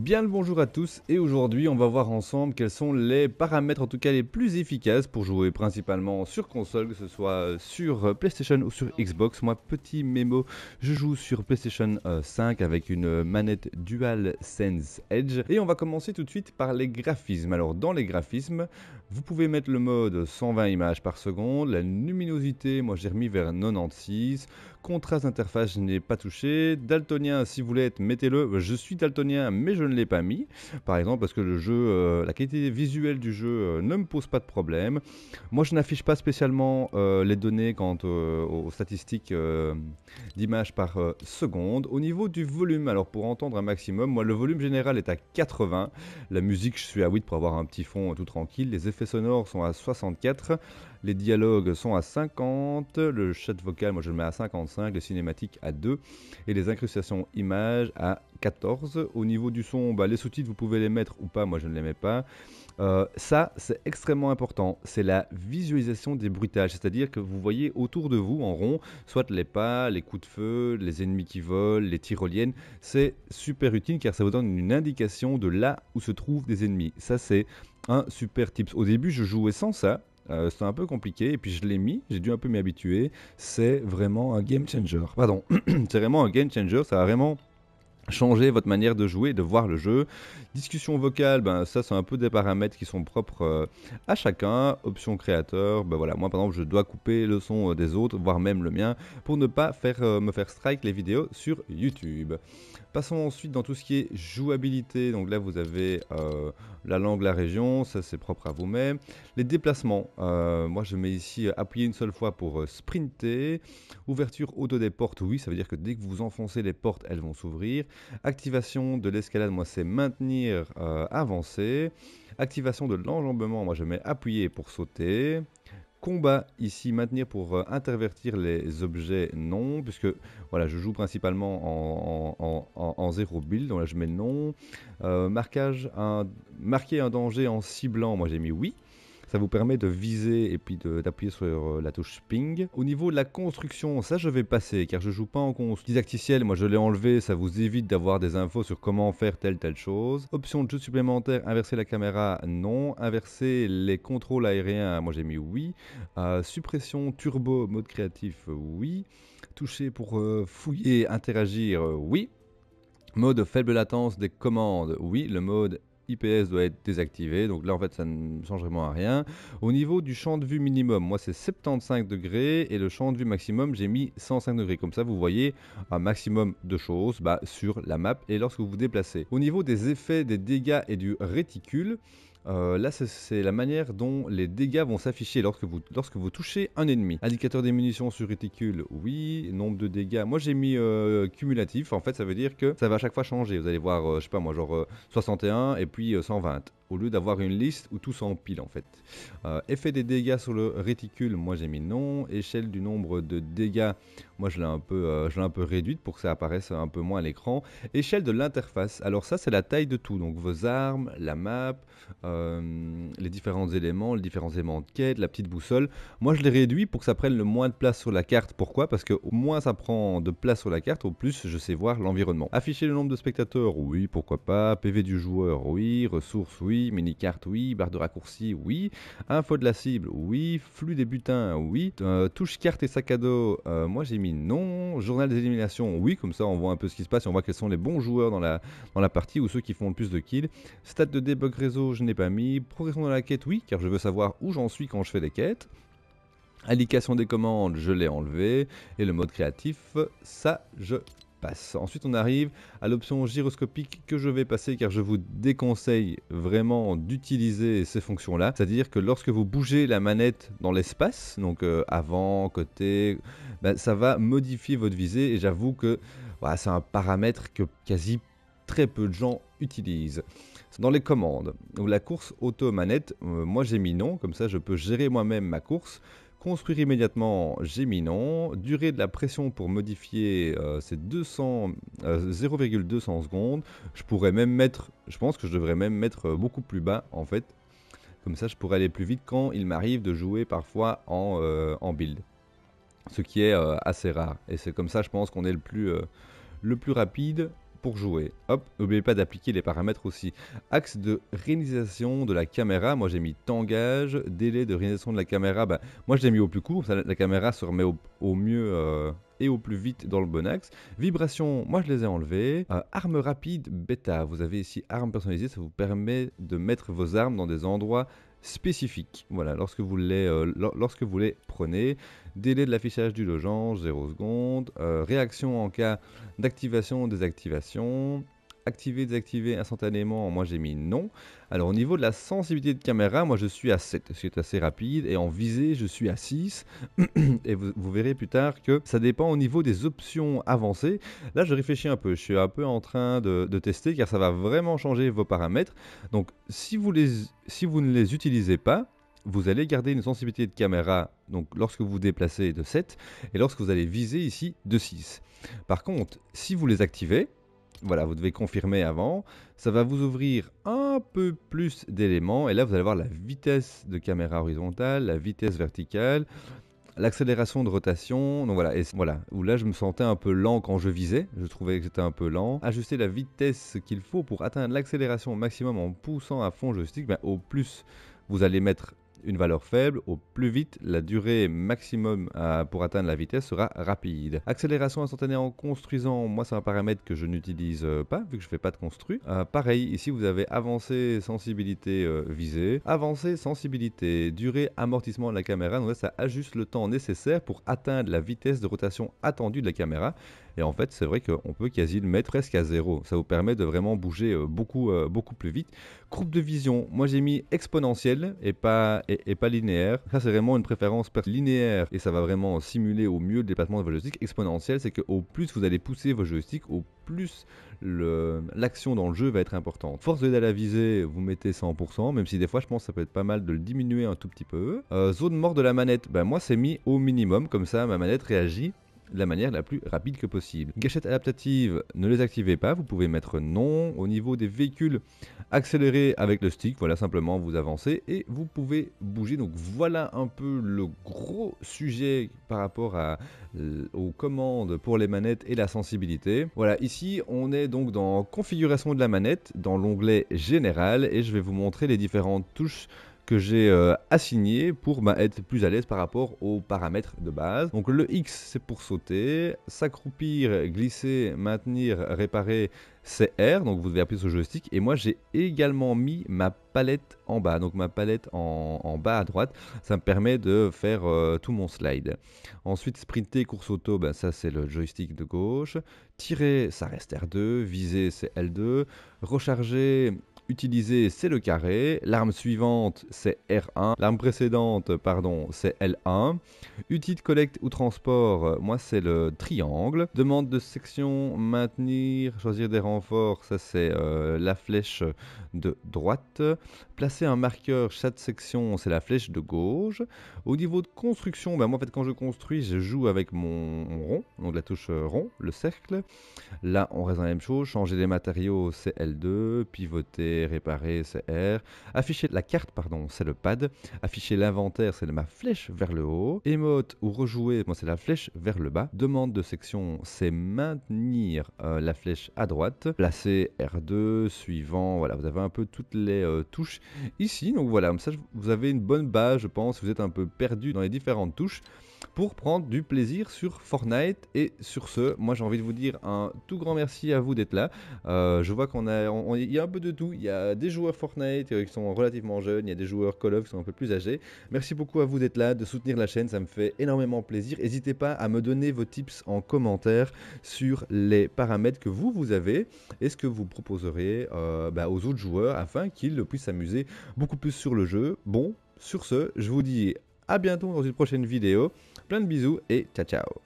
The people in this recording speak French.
Bien le bonjour à tous et aujourd'hui on va voir ensemble quels sont les paramètres en tout cas les plus efficaces pour jouer principalement sur console, que ce soit euh, sur euh, PlayStation ou sur Xbox. Moi petit mémo, je joue sur PlayStation 5 euh, avec une manette DualSense Edge et on va commencer tout de suite par les graphismes. Alors dans les graphismes, vous pouvez mettre le mode 120 images par seconde, la luminosité, moi j'ai remis vers 96, Contraste Interface, je pas touché. Daltonien, si vous être, mettez-le. Je suis daltonien, mais je ne l'ai pas mis. Par exemple, parce que le jeu, euh, la qualité visuelle du jeu euh, ne me pose pas de problème. Moi, je n'affiche pas spécialement euh, les données quant aux statistiques d'images par seconde. Au niveau du volume, alors pour entendre un maximum, moi, le volume général est à 80. La musique, je suis à 8 pour avoir un petit fond tout tranquille. Les effets sonores sont à 64. Les dialogues sont à 50, le chat vocal, moi je le mets à 55, le cinématique à 2 et les incrustations images à 14. Au niveau du son, bah, les sous-titres, vous pouvez les mettre ou pas, moi je ne les mets pas. Euh, ça, c'est extrêmement important. C'est la visualisation des bruitages, c'est-à-dire que vous voyez autour de vous en rond, soit les pas, les coups de feu, les ennemis qui volent, les tyroliennes. C'est super utile car ça vous donne une indication de là où se trouvent des ennemis. Ça, c'est un super tips. Au début, je jouais sans ça euh, c'est un peu compliqué et puis je l'ai mis, j'ai dû un peu m'y habituer. C'est vraiment un game changer. Pardon, c'est vraiment un game changer, ça a vraiment changer votre manière de jouer, de voir le jeu. Discussion vocale, ben, ça c'est un peu des paramètres qui sont propres euh, à chacun. Option créateur, ben voilà, moi par exemple je dois couper le son euh, des autres, voire même le mien, pour ne pas euh, me faire strike les vidéos sur YouTube. Passons ensuite dans tout ce qui est jouabilité, donc là vous avez la langue, la région, ça c'est propre à vous-même. Les déplacements, moi je mets ici appuyer une seule fois pour sprinter. Ouverture auto des portes, oui, ça veut dire que dès que vous enfoncez les portes, elles vont s'ouvrir. Activation de l'escalade, moi c'est maintenir, avancé, euh, avancer. Activation de l'enjambement, moi je mets appuyer pour sauter. Combat ici, maintenir pour euh, intervertir les objets, non, puisque voilà, je joue principalement en, en, zéro build, donc là je mets non. Euh, marquage, un, marquer un danger en ciblant, moi j'ai mis oui. Ça vous permet de viser et puis d'appuyer sur euh, la touche ping. Au niveau de la construction, ça je vais passer car je joue pas en construction. Didacticiel, moi je l'ai enlevé, ça vous évite d'avoir des infos sur comment faire telle telle chose. Option de jeu supplémentaire, inverser la caméra, non. Inverser les contrôles aériens, moi j'ai mis oui. Euh, suppression turbo, mode créatif, oui. Toucher pour euh, fouiller, interagir, oui. Mode faible latence des commandes, oui. Le mode IPS doit être désactivé. Donc là, en fait, ça ne change vraiment à rien. Au niveau du champ de vue minimum, moi, c'est 75 degrés et le champ de vue maximum, j'ai mis 105 degrés. Comme ça, vous voyez un maximum de choses bah, sur la map et lorsque vous vous déplacez. Au niveau des effets, des dégâts et du réticule, euh, là, c'est la manière dont les dégâts vont s'afficher lorsque vous, lorsque vous touchez un ennemi. Indicateur des munitions sur réticule, oui. Nombre de dégâts, moi j'ai mis euh, cumulatif. En fait, ça veut dire que ça va à chaque fois changer. Vous allez voir, euh, je sais pas moi, genre 61 et puis 120 au lieu d'avoir une liste où tout s'empile en fait. Euh, effet des dégâts sur le réticule, moi j'ai mis non. Échelle du nombre de dégâts, moi je l'ai un, peu, euh, un peu réduite pour que ça apparaisse un peu moins à l'écran. Échelle de l'interface, alors ça c'est la taille de tout, donc vos armes, la map, euh, les différents éléments, les différents éléments de quête, la petite boussole. Moi je les réduit pour que ça prenne le moins de place sur la carte. Pourquoi Parce que au moins ça prend de place sur la carte, au plus je sais voir l'environnement. Afficher le nombre de spectateurs, oui, pourquoi pas. PV du joueur, oui. Ressources, oui mini-carte, oui, barre de raccourci, oui, info de la cible, oui, flux des butins, oui, euh, touche carte et sac à dos, euh, moi j'ai mis non, journal des éliminations, oui, comme ça on voit un peu ce qui se passe, et on voit quels sont les bons joueurs dans la, dans la partie ou ceux qui font le plus de kills, stade de debug réseau, je n'ai pas mis, progression dans la quête, oui, car je veux savoir où j'en suis quand je fais des quêtes, Allocation des commandes, je l'ai enlevé. Et le mode créatif, ça, je Ensuite, on arrive à l'option gyroscopique que je vais passer car je vous déconseille vraiment d'utiliser ces fonctions-là. C'est-à-dire que lorsque vous bougez la manette dans l'espace, donc euh, avant, côté, ben, ça va modifier votre visée et j'avoue que voilà, c'est un paramètre que quasi très peu de gens utilisent. Dans les commandes, la course auto-manette, euh, moi j'ai mis non, comme ça je peux gérer moi-même ma course. Construire immédiatement Géminon. Durée de la pression pour modifier, euh, ces c'est 200, 0,200 secondes. Je pourrais même mettre, je pense que je devrais même mettre euh, beaucoup plus bas en fait. Comme ça, je pourrais aller plus vite quand il m'arrive de jouer parfois en, euh, en, build. Ce qui est assez rare. Et c'est comme ça, je pense qu'on est le plus, le plus rapide pour jouer. Hop, n'oubliez pas d'appliquer les paramètres aussi. Axe de réalisation de la caméra, moi j'ai mis tangage, délai de réalisation de la caméra, bah, moi je l'ai mis au plus court, la, caméra se remet au, mieux euh, et au plus vite dans le bon axe. Vibration, moi je les ai enlevés. Euh, arme rapide, bêta, vous avez ici armes personnalisées, ça vous permet de mettre vos armes dans des endroits spécifiques. Voilà, lorsque vous les, euh, lorsque vous les prenez. Délai de l'affichage du logement, 0 secondes. Euh, réaction en cas d'activation ou désactivation activer, désactiver instantanément Moi j'ai mis non. Alors au niveau de la sensibilité de caméra, moi je suis à 7, ce qui est assez rapide. Et en visée, je suis à 6. et vous, verrez plus tard que ça dépend au niveau des options avancées. Là je réfléchis un peu, je suis un peu en train de, tester car ça va vraiment changer vos paramètres. Donc si vous, les, si vous ne les utilisez pas, vous allez garder une sensibilité de caméra donc lorsque vous vous déplacez de 7 et lorsque vous allez viser ici de 6. Par contre, si vous les activez, voilà, vous devez confirmer avant. Ça va vous ouvrir un peu plus d'éléments. Et là, vous allez voir la vitesse de caméra horizontale, la vitesse verticale, l'accélération de rotation. Donc voilà, voilà, où là, je me sentais un peu lent quand je visais. Je trouvais que c'était un peu lent. Ajuster la vitesse qu'il faut pour atteindre l'accélération maximum en poussant à fond le stick. Ben, au plus, vous allez mettre une valeur faible, au plus vite, la durée maximum euh, pour atteindre la vitesse sera rapide. Accélération instantanée en construisant, moi c'est un paramètre que je n'utilise euh, pas, vu que je ne fais pas de construit. Euh, pareil, ici vous avez avancé sensibilité visée, avancé sensibilité, durée, amortissement de la caméra, donc ça ajuste le temps nécessaire pour atteindre la vitesse de rotation attendue de la caméra. Et en fait, c'est vrai qu'on peut quasi le mettre presque à zéro. Ça vous permet de vraiment bouger euh, beaucoup, euh, beaucoup plus vite. Courbe de vision, moi j'ai mis exponentielle et pas, et, pas linéaire. Ça, c'est vraiment une préférence linéaire et ça va vraiment simuler au mieux le déplacement de vos joystick Exponentielle, c'est qu'au plus vous allez pousser vos joysticks, au plus l'action dans le jeu va être importante. Force de à la visée, vous mettez 100%, même si des fois je pense que ça peut être pas mal de le diminuer un tout petit peu. Euh, zone mort de la manette, ben moi c'est mis au minimum, comme ça ma manette réagit de la manière la plus rapide que possible. gâchette adaptative, ne les activez pas, vous pouvez mettre non. Au niveau des véhicules accélérés avec le stick, voilà simplement vous avancez et vous pouvez bouger. Donc voilà un peu le gros sujet par rapport euh, aux commandes pour les manettes et la sensibilité. Voilà, ici on est donc dans configuration de la manette, dans l'onglet général et je vais vous montrer les différentes touches que j'ai euh, assigné pour bah, être plus à l'aise par rapport aux paramètres de base. Donc le X c'est pour sauter, s'accroupir, glisser, maintenir, réparer c'est R, donc vous devez appuyer sur le joystick. Et moi, j'ai également mis ma palette en bas. Donc ma palette en, bas à droite, ça me permet de faire euh, tout mon slide. Ensuite, sprinter, course auto, ben, ça c'est le joystick de gauche. Tirer, ça reste R2. Viser, c'est L2. Recharger, Utiliser, c'est le carré. L'arme suivante, c'est R1. L'arme précédente, pardon, c'est L1. de collecte ou transport, euh, moi, c'est le triangle. Demande de section, maintenir, choisir des renforts, ça, c'est euh, la flèche de droite. Placer un marqueur, chaque section, c'est la flèche de gauche. Au niveau de construction, ben, moi, en fait, quand je construis, je joue avec mon rond, donc la touche euh, rond, le cercle. Là, on reste dans la même chose. Changer des matériaux, c'est L2. Pivoter, réparer, c'est R. Afficher la carte, pardon, c'est le pad. Afficher l'inventaire, c'est ma flèche vers le haut. Emote ou rejouer, moi c'est la flèche vers le bas. Demande de section, c'est maintenir euh, la flèche à droite. Placer R2, suivant, voilà, vous avez un peu toutes les euh, touches ici. Donc voilà, comme ça vous avez une bonne base, je pense, vous êtes un peu perdu dans les différentes touches pour prendre du plaisir sur Fortnite. Et sur ce, moi j'ai envie de vous dire un tout grand merci à vous d'être là. Euh, je vois qu'on a, y a un peu de tout. Il y a des joueurs Fortnite euh, qui sont relativement jeunes, il y a des joueurs Call of qui sont un peu plus âgés. Merci beaucoup à vous d'être là, de soutenir la chaîne, ça me fait énormément plaisir. N'hésitez pas à me donner vos tips en commentaire sur les paramètres que vous vous avez et ce que vous proposerez euh, bah, aux autres joueurs afin qu'ils puissent s'amuser beaucoup plus sur le jeu. Bon, sur ce, je vous dis à bientôt dans une prochaine vidéo. Plein de bisous et ciao ciao